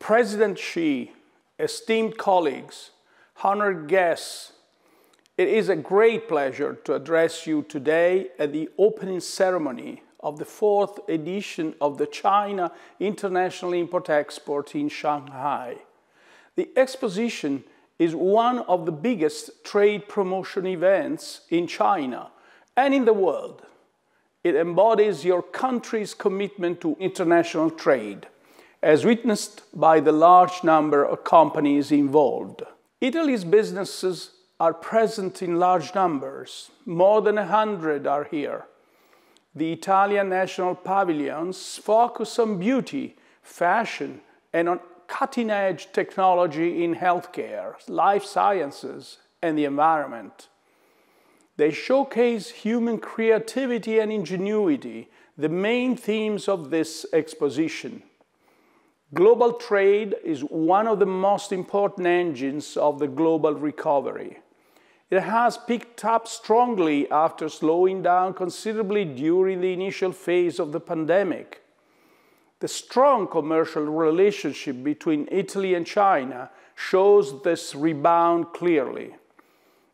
President Xi, esteemed colleagues, honored guests, it is a great pleasure to address you today at the opening ceremony of the fourth edition of the China International Import-Export in Shanghai. The exposition is one of the biggest trade promotion events in China and in the world. It embodies your country's commitment to international trade as witnessed by the large number of companies involved. Italy's businesses are present in large numbers. More than 100 are here. The Italian national pavilions focus on beauty, fashion, and on cutting-edge technology in healthcare, life sciences, and the environment. They showcase human creativity and ingenuity, the main themes of this exposition. Global trade is one of the most important engines of the global recovery. It has picked up strongly after slowing down considerably during the initial phase of the pandemic. The strong commercial relationship between Italy and China shows this rebound clearly.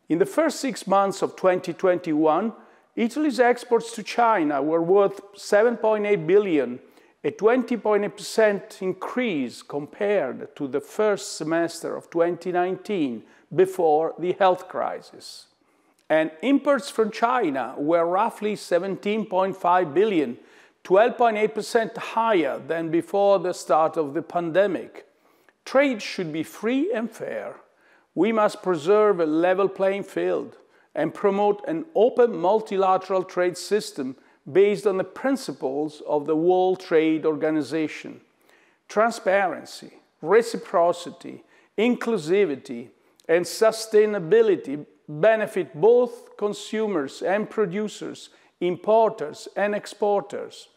In the first six months of 2021, Italy's exports to China were worth 7.8 billion, a 20.8% increase compared to the first semester of 2019 before the health crisis. And imports from China were roughly 17.5 billion, 12.8% higher than before the start of the pandemic. Trade should be free and fair. We must preserve a level playing field and promote an open multilateral trade system based on the principles of the World Trade Organization transparency, reciprocity, inclusivity, and sustainability benefit both consumers and producers, importers and exporters.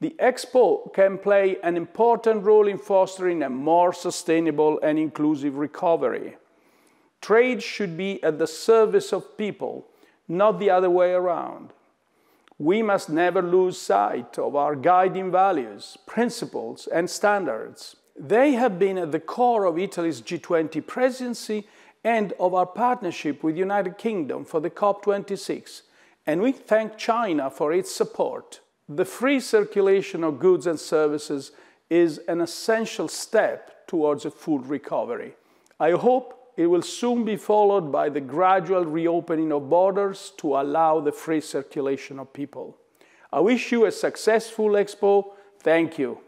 The Expo can play an important role in fostering a more sustainable and inclusive recovery. Trade should be at the service of people, not the other way around we must never lose sight of our guiding values, principles, and standards. They have been at the core of Italy's G20 presidency and of our partnership with the United Kingdom for the COP26, and we thank China for its support. The free circulation of goods and services is an essential step towards a full recovery. I hope it will soon be followed by the gradual reopening of borders to allow the free circulation of people. I wish you a successful expo. Thank you.